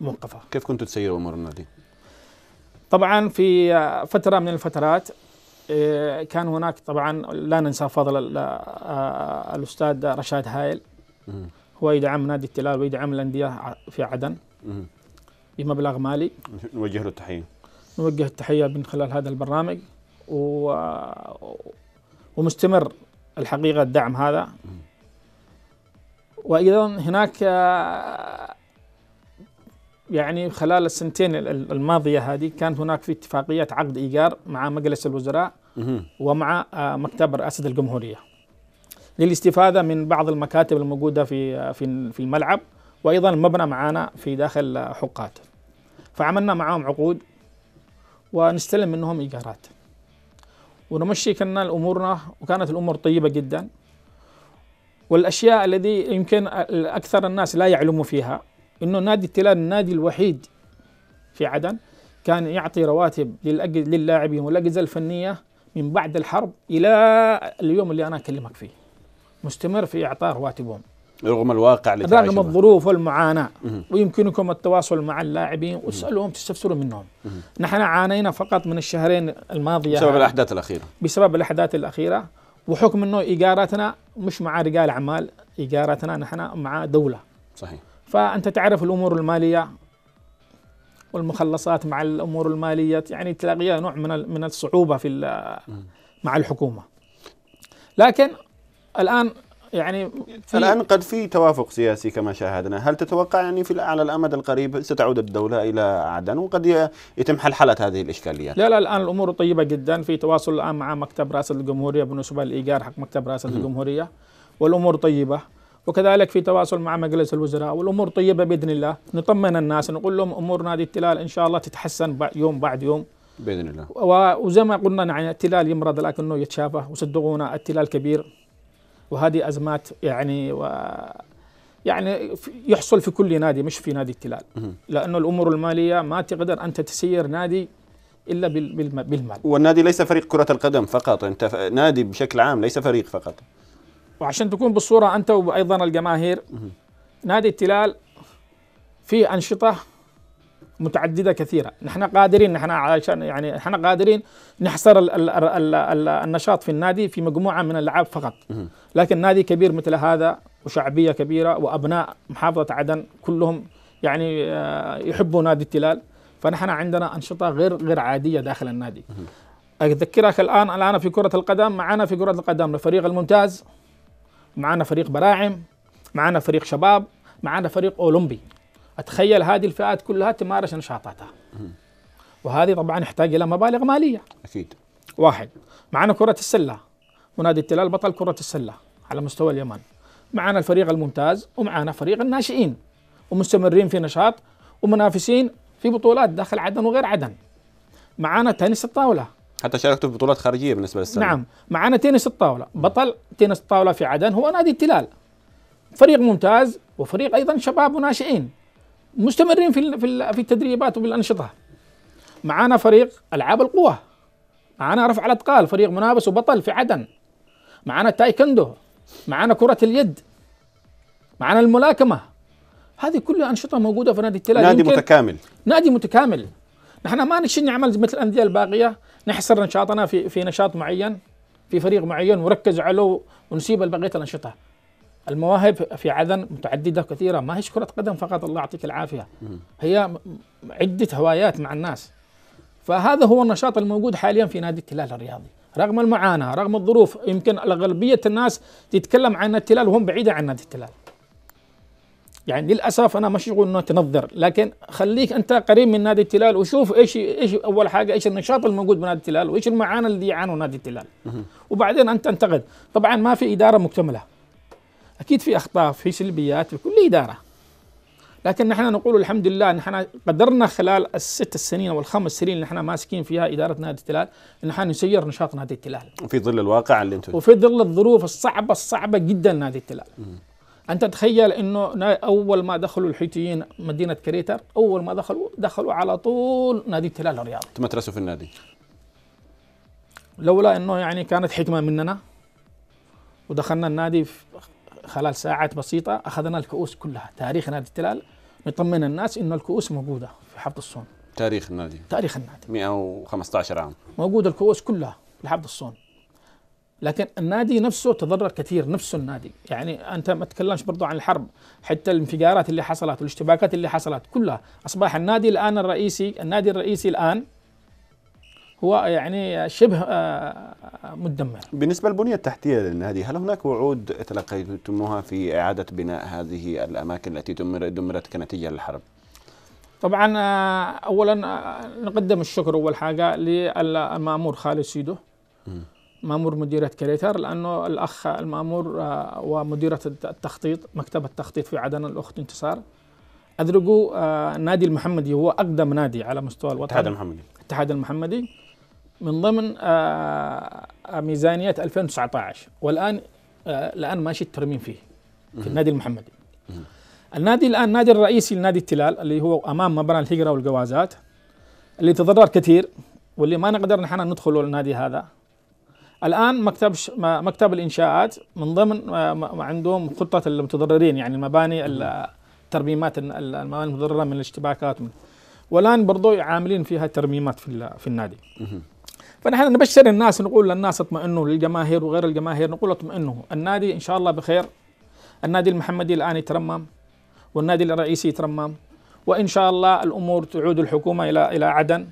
موقفه كيف كنتوا تسيروا امور النادي؟ طبعا في فتره من الفترات آه، كان هناك طبعا لا ننسى فضل آه، الاستاذ رشاد هايل هو يدعم نادي التلال ويدعم الانديه في عدن بمبلغ مالي نوجه له التحيه نوجه التحيه من خلال هذا البرنامج و... ومستمر الحقيقه الدعم هذا وايضا هناك يعني خلال السنتين الماضيه هذه كان هناك في اتفاقيات عقد ايجار مع مجلس الوزراء ومع آه، مكتب رئاسه الجمهوريه للاستفاده من بعض المكاتب الموجوده في آه، في في الملعب وايضا المبنى معانا في داخل حقات فعملنا معاهم عقود ونستلم منهم إيجارات ونمشي كنا أمورنا وكانت الأمور طيبة جدا والأشياء الذي يمكن أكثر الناس لا يعلموا فيها أنه نادي التلال النادي الوحيد في عدن كان يعطي رواتب للاعبين والأجهزة الفنية من بعد الحرب إلى اليوم اللي أنا أكلمك فيه مستمر في إعطاء رواتبهم رغم الواقع اللي رغم الظروف والمعاناة ويمكنكم التواصل مع اللاعبين واسألوهم تستفسروا منهم نحن عانينا فقط من الشهرين الماضية بسبب الأحداث الأخيرة بسبب الأحداث الأخيرة وحكم أنه إيجاراتنا مش مع رجال أعمال إيجاراتنا نحن مع دولة صحيح فأنت تعرف الأمور المالية والمخلصات مع الأمور المالية يعني تلاقيها نوع من من الصعوبة في مع الحكومة لكن الآن يعني الآن قد في توافق سياسي كما شاهدنا هل تتوقع يعني في على الأمد القريب ستعود الدولة إلى عدن وقد يتم حلحلة هذه الإشكاليات لا لا الآن الأمور طيبة جدا في تواصل الآن مع مكتب رئاسة الجمهورية بالنسبة للإيجار حق مكتب رئاسة الجمهورية والأمور طيبة وكذلك في تواصل مع مجلس الوزراء والامور طيبه باذن الله نطمن الناس نقول لهم امور نادي التلال ان شاء الله تتحسن يوم بعد يوم باذن الله وزي ما قلنا يعني التلال يمرض لكنه يتشافى وصدقونا التلال كبير وهذه ازمات يعني و يعني يحصل في كل نادي مش في نادي التلال لانه الامور الماليه ما تقدر انت تسير نادي الا بالمال والنادي ليس فريق كره القدم فقط انت نادي بشكل عام ليس فريق فقط وعشان تكون بالصوره انت وايضا الجماهير نادي التلال فيه انشطه متعدده كثيره نحن قادرين نحن علشان يعني نحن قادرين نحصر الـ الـ الـ الـ النشاط في النادي في مجموعه من الألعاب فقط لكن نادي كبير مثل هذا وشعبية كبيرة وأبناء محافظة عدن كلهم يعني آه، يحبوا نادي التلال فنحن عندنا أنشطة غير غير عادية داخل النادي أذكرك الآن الآن في كرة القدم معنا في كرة القدم الفريق الممتاز معنا فريق براعم معنا فريق شباب معنا فريق أولمبي أتخيل هذه الفئات كلها تمارس نشاطاتها وهذه طبعا يحتاج إلى مبالغ مالية أكيد واحد معنا كرة السلة ونادي التلال بطل كرة السلة على مستوى اليمن معانا الفريق الممتاز ومعانا فريق الناشئين ومستمرين في نشاط ومنافسين في بطولات داخل عدن وغير عدن معانا تنس الطاولة حتى شاركتوا في بطولات خارجية بالنسبة للسنة نعم معانا تنس الطاولة بطل تنس الطاولة في عدن هو نادي التلال فريق ممتاز وفريق أيضا شباب وناشئين مستمرين في في التدريبات وبالأنشطة معانا فريق ألعاب القوى معانا رفع الأثقال فريق منافس وبطل في عدن معانا التايكندو معانا كرة اليد معانا الملاكمة هذه كل أنشطة موجودة في نادي التلال نادي متكامل نادي متكامل نحن ما نشين نعمل مثل الأندية الباقية نحصر نشاطنا في في نشاط معين في فريق معين وركز عليه ونسيب بقية الأنشطة المواهب في عدن متعددة كثيرة ما هيش كرة قدم فقط الله يعطيك العافية هي عدة هوايات مع الناس فهذا هو النشاط الموجود حاليا في نادي التلال الرياضي رغم المعاناه رغم الظروف يمكن اغلبيه الناس تتكلم عن التلال وهم بعيده عن نادي التلال يعني للاسف انا مش اقول انه تنظر لكن خليك انت قريب من نادي التلال وشوف ايش ايش اول حاجه ايش النشاط الموجود بنادي التلال وايش المعاناه اللي يعانوا نادي التلال وبعدين انت تنتقد طبعا ما في اداره مكتمله اكيد في اخطاء في سلبيات في كل اداره لكن نحن نقول الحمد لله نحن قدرنا خلال الست سنين او الخمس سنين اللي نحن ماسكين فيها اداره نادي التلال ان نحن نسير نشاط نادي التلال وفي ظل الواقع اللي انتم وفي ظل الظروف الصعبه الصعبه جدا نادي التلال انت تخيل انه اول ما دخلوا الحوثيين مدينه كريتر اول ما دخلوا دخلوا على طول نادي التلال الرياضي تمترسوا في النادي لولا انه يعني كانت حكمه مننا ودخلنا النادي خلال ساعات بسيطة أخذنا الكؤوس كلها تاريخ نادي التلال نطمن الناس إنه الكؤوس موجودة في حفظ الصون تاريخ النادي تاريخ النادي 115 عام موجود الكؤوس كلها لحفظ الصون لكن النادي نفسه تضرر كثير نفسه النادي يعني انت ما تكلمش برضو عن الحرب حتى الانفجارات اللي حصلت والاشتباكات اللي حصلت كلها اصبح النادي الان الرئيسي النادي الرئيسي الان هو يعني شبه آه، مدمر بالنسبة للبنية التحتية للنادي هل هناك وعود تلقيتموها في إعادة بناء هذه الأماكن التي دمرت كنتيجة للحرب؟ طبعا آه، أولا آه، نقدم الشكر أول حاجة للمأمور خالد سيدو مأمور مديرة كريتر لأنه الأخ المأمور ومديرة التخطيط مكتب التخطيط في عدن الأخت انتصار أدرجوا نادي المحمدي هو أقدم نادي على مستوى الوطن الاتحاد المحمدي الاتحاد المحمدي من ضمن آه، آه، ميزانيه 2019 والان آه، الان ماشي الترميم فيه في النادي المحمدي النادي الان النادي الرئيسي لنادي التلال اللي هو امام مبنى الهجره والجوازات اللي تضرر كثير واللي ما نقدر نحن ندخله النادي هذا الان مكتب ش... مكتب الانشاءات من ضمن عندهم خطه المتضررين يعني المباني الترميمات المباني المتضرره من الاشتباكات والان برضو عاملين فيها ترميمات في في النادي فنحن نبشر الناس نقول للناس اطمئنوا للجماهير وغير الجماهير نقول اطمئنوا النادي ان شاء الله بخير النادي المحمدي الان يترمم والنادي الرئيسي يترمم وان شاء الله الامور تعود الحكومه الى الى عدن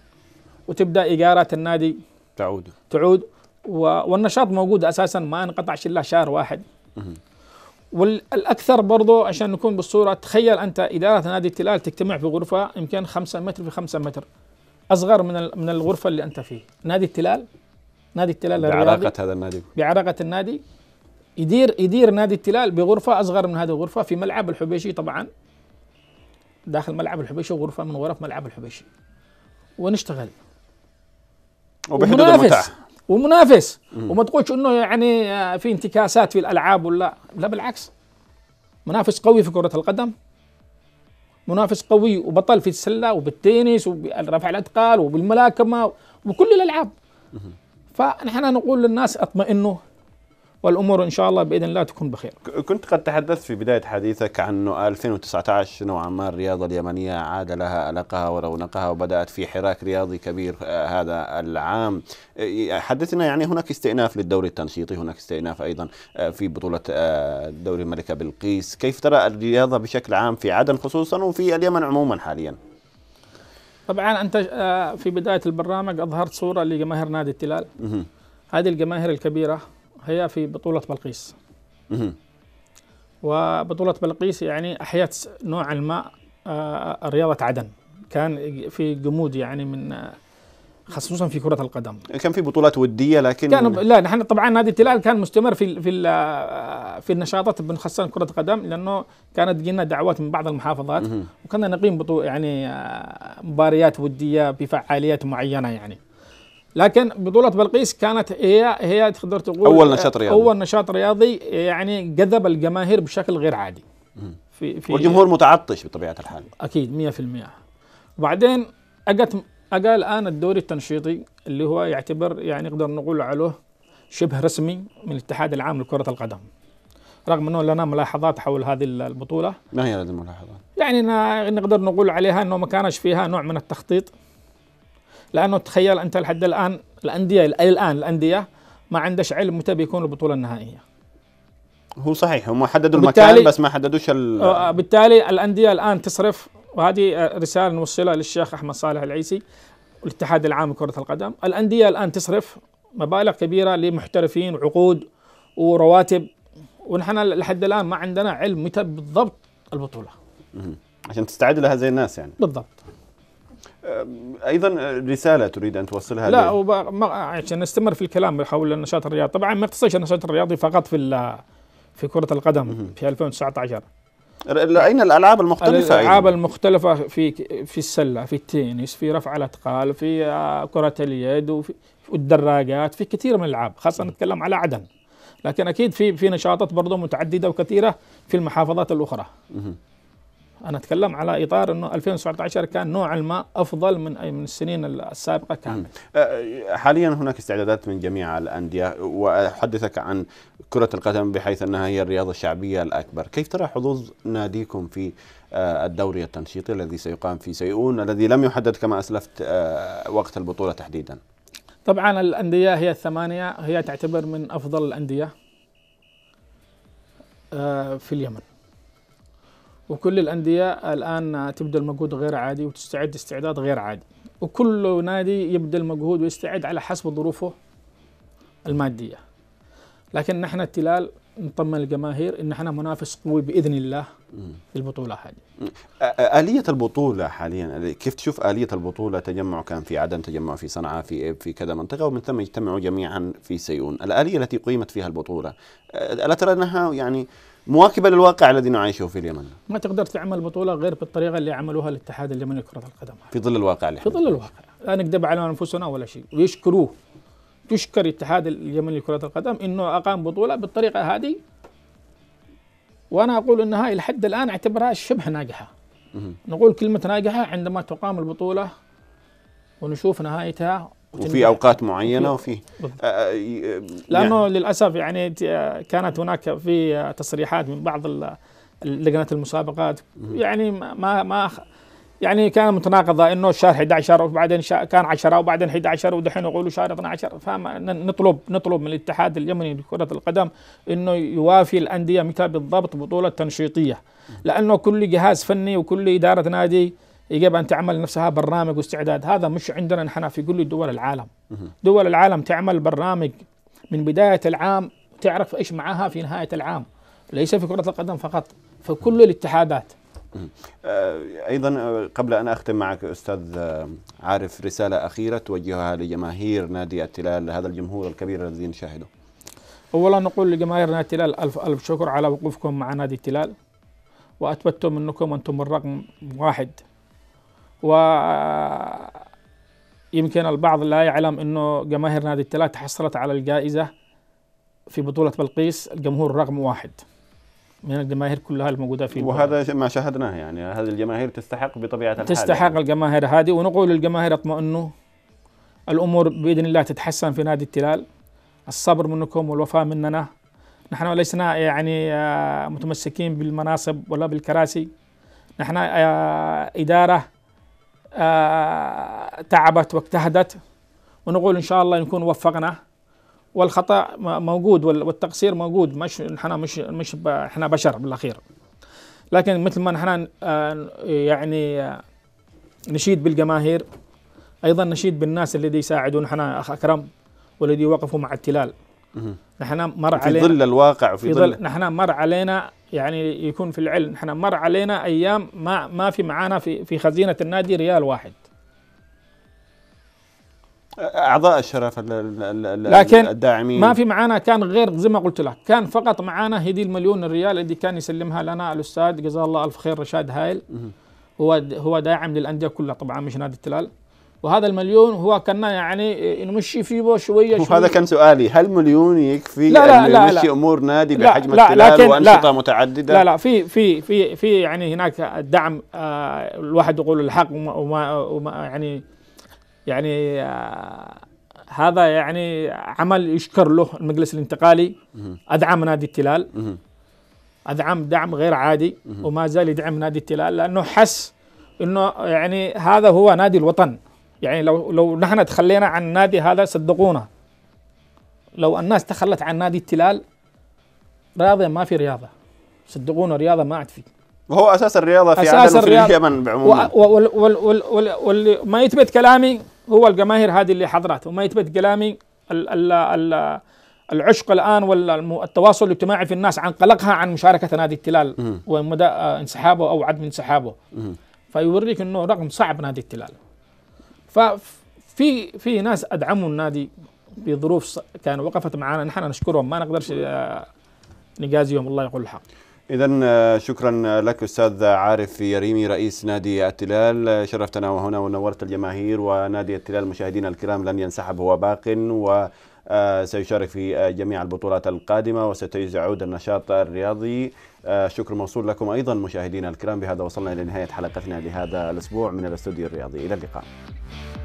وتبدا اداره النادي تعود تعود والنشاط موجود اساسا ما انقطعش الا شهر واحد والاكثر برضو عشان نكون بالصوره تخيل انت اداره نادي التلال تجتمع في غرفه يمكن 5 متر في 5 متر اصغر من من الغرفه اللي انت فيه نادي التلال نادي التلال بعراقه هذا النادي بعراقه النادي يدير يدير نادي التلال بغرفه اصغر من هذه الغرفه في ملعب الحبيشي طبعا داخل ملعب الحبيشي غرفه من غرف ملعب الحبيشي ونشتغل وبحدود ومنافس مم. وما تقولش انه يعني آه، في انتكاسات في الالعاب ولا لا بالعكس منافس قوي في كره القدم منافس قوي وبطل في السله وبالتنس وبرفع الاثقال وبالملاكمه وبكل الالعاب فنحن نقول للناس اطمئنوا والامور ان شاء الله باذن الله تكون بخير. كنت قد تحدثت في بدايه حديثك عن انه 2019 نوعا ما الرياضه اليمنيه عاد لها القها ورونقها وبدات في حراك رياضي كبير آه، هذا العام. آه، حدثنا يعني هناك استئناف للدوري التنشيطي، هناك استئناف ايضا آه، في بطوله دوري الملكه بلقيس، كيف ترى الرياضه بشكل عام في عدن خصوصا وفي اليمن عموما حاليا؟ طبعا انت في بدايه البرنامج اظهرت صوره لجماهير نادي التلال. هذه الجماهير الكبيره هي في بطولة بلقيس وبطولة بلقيس يعني أحيت نوعا ما آه، رياضة عدن كان في جمود يعني من آه، خصوصا في كرة القدم كان في بطولات ودية لكن كان لا نحن طبعا نادي التلال كان مستمر في في آه، في النشاطات خاصة كرة القدم لأنه كانت جينا دعوات من بعض المحافظات وكنا نقيم بطو يعني مباريات ودية بفعاليات معينة يعني لكن بطولة بلقيس كانت هي هي تقدر تقول أول نشاط رياضي أول نشاط رياضي يعني جذب الجماهير بشكل غير عادي في في والجمهور متعطش بطبيعة الحال أكيد 100% وبعدين أجت أجا الآن الدوري التنشيطي اللي هو يعتبر يعني نقدر نقول عليه شبه رسمي من الاتحاد العام لكرة القدم رغم انه لنا ملاحظات حول هذه البطوله ما هي هذه الملاحظات؟ يعني نقدر نقول عليها انه ما كانش فيها نوع من التخطيط لانه تخيل انت لحد الان الانديه الان الانديه ما عندش علم متى بيكون البطوله النهائيه هو صحيح هم حددوا المكان بس ما حددوش بالتالي الانديه الان تصرف وهذه رساله نوصلها للشيخ احمد صالح العيسي والاتحاد العام لكره القدم الانديه الان تصرف مبالغ كبيره لمحترفين وعقود ورواتب ونحن لحد الان ما عندنا علم متى بالضبط البطوله عشان تستعد لها زي الناس يعني بالضبط ايضا رساله تريد ان توصلها لا عشان نستمر في الكلام حول النشاط الرياضي طبعا ما يقتصرش النشاط الرياضي فقط في في كره القدم في 2019 اين الالعاب المختلفه الالعاب أيضاً. المختلفه في في السله في التنس في رفع الاثقال في آه، كره اليد وفي الدراجات في كثير من الالعاب خاصه نتكلم على عدن لكن اكيد في في نشاطات برضه متعدده وكثيره في المحافظات الاخرى انا اتكلم على اطار انه 2017 كان نوعا ما افضل من اي من السنين السابقه كامل. أه، حاليا هناك استعدادات من جميع الانديه واحدثك عن كره القدم بحيث انها هي الرياضه الشعبيه الاكبر، كيف ترى حظوظ ناديكم في أه، الدوري التنشيطي الذي سيقام في سيئون الذي لم يحدد كما اسلفت أه، وقت البطوله تحديدا؟ طبعا الانديه هي الثمانيه هي تعتبر من افضل الانديه في اليمن. وكل الأندية الآن تبذل مجهود غير عادي وتستعد استعداد غير عادي وكل نادي يبذل مجهود ويستعد على حسب ظروفه المادية لكن نحن التلال نطمن الجماهير ان احنا منافس قوي باذن الله في البطوله هذه. آه، آه، اليه البطوله حاليا كيف تشوف اليه البطوله تجمع كان في عدن تجمع في صنعاء في إيه، في كذا منطقه ومن ثم يجتمعوا جميعا في سيئون، الاليه التي قيمت فيها البطوله آه، الا ترى انها يعني مواكبه للواقع الذي نعيشه في اليمن؟ ما تقدر تعمل بطوله غير بالطريقه اللي عملوها الاتحاد اليمني لكره القدم. في ظل الواقع اللي في ظل الواقع لا نكذب على انفسنا ولا شيء ويشكروه تشكر اتحاد اليمن لكرة القدم انه اقام بطولة بالطريقة هذه وانا اقول انها الى حد الان اعتبرها شبه ناجحة نقول كلمة ناجحة عندما تقام البطولة ونشوف نهايتها وفي اوقات معينه وفي آه، آه، لانه يعني للاسف يعني كانت هناك في تصريحات من بعض لجنه المسابقات يعني ما ما يعني كان متناقضه انه شهر 11 وبعدين كان 10 وبعدين 11 ودحين يقولوا شهر 12 فنطلب نطلب من الاتحاد اليمني لكره القدم انه يوافي الانديه متى بالضبط بطوله تنشيطيه لانه كل جهاز فني وكل اداره نادي يجب ان تعمل نفسها برنامج واستعداد هذا مش عندنا نحن في كل دول العالم دول العالم تعمل برنامج من بدايه العام تعرف ايش معاها في نهايه العام ليس في كره القدم فقط فكل الاتحادات أه، ايضا أه، قبل ان اختم معك استاذ أه، عارف رساله اخيره توجهها لجماهير نادي التلال لهذا الجمهور الكبير الذي نشاهده. اولا نقول لجماهير نادي التلال الف الف شكر على وقوفكم مع نادي التلال واثبتتم انكم انتم الرقم واحد و يمكن البعض لا يعلم انه جماهير نادي التلال تحصلت على الجائزه في بطوله بلقيس الجمهور رقم واحد. من الجماهير كلها الموجوده في وهذا البلد. ما شاهدناه يعني هذه الجماهير تستحق بطبيعه الحال تستحق يعني. الجماهير هذه ونقول للجماهير اطمئنوا الامور باذن الله تتحسن في نادي التلال الصبر منكم والوفاء مننا نحن لسنا يعني آه، متمسكين بالمناصب ولا بالكراسي نحن آه، اداره آه، تعبت واجتهدت ونقول ان شاء الله نكون وفقنا والخطا موجود والتقصير موجود مش احنا مش مش احنا بشر بالاخير لكن مثل ما نحن آه، يعني آه، نشيد بالجماهير ايضا نشيد بالناس الذي يساعدون احنا اخ اكرم والذي وقفوا مع التلال نحن مر علينا في ظل الواقع وفي ظل نحن مر علينا يعني يكون في العلم نحن مر علينا ايام ما ما في معانا في في خزينه النادي ريال واحد اعضاء الشرف لكن الداعمين ما في معانا كان غير زي ما قلت لك كان فقط معانا هذه المليون الريال اللي كان يسلمها لنا الاستاذ جزاه الله الف خير رشاد هايل هو هو داعم للانديه كلها طبعا مش نادي التلال وهذا المليون هو كان يعني نمشي فيه شويه شويه هذا كان سؤالي هل مليون يكفي لا لا لا نمشي لا امور نادي بحجم لا التلال لا وانشطه لا متعدده لا لا في في في في يعني هناك الدعم آه الواحد يقول الحق وما, وما يعني يعني آه، هذا يعني عمل يشكر له المجلس الانتقالي ادعم نادي التلال ادعم دعم غير عادي وما زال يدعم نادي التلال لانه حس انه يعني هذا هو نادي الوطن يعني لو لو نحن تخلينا عن النادي هذا صدقونا لو الناس تخلت عن نادي التلال رياضه ما في رياضة صدقونا رياضة ما عاد في وهو أساس الرياضة في عدن وفي اليمن واللي وما يثبت كلامي هو الجماهير هذه اللي حضرت وما يثبت كلامي ال ال العشق الان والتواصل الاجتماعي في الناس عن قلقها عن مشاركه نادي التلال ومدى آه، انسحابه او عدم انسحابه فيوريك انه رقم صعب نادي التلال ففي في ناس ادعموا النادي بظروف كان وقفت معنا نحن نشكرهم ما نقدرش آه، نجازيهم الله يقول الحق إذا آه، شكرا آه، لك أستاذ عارف يريمي رئيس نادي التلال آه، شرفتنا وهنا ونورت الجماهير ونادي التلال مشاهدينا الكرام لن ينسحب هو باق وسيشارك في جميع البطولات القادمة وستعود النشاط الرياضي شكر موصول لكم أيضا مشاهدينا الكرام بهذا وصلنا إلى نهاية حلقتنا لهذا الأسبوع من الاستوديو الرياضي إلى اللقاء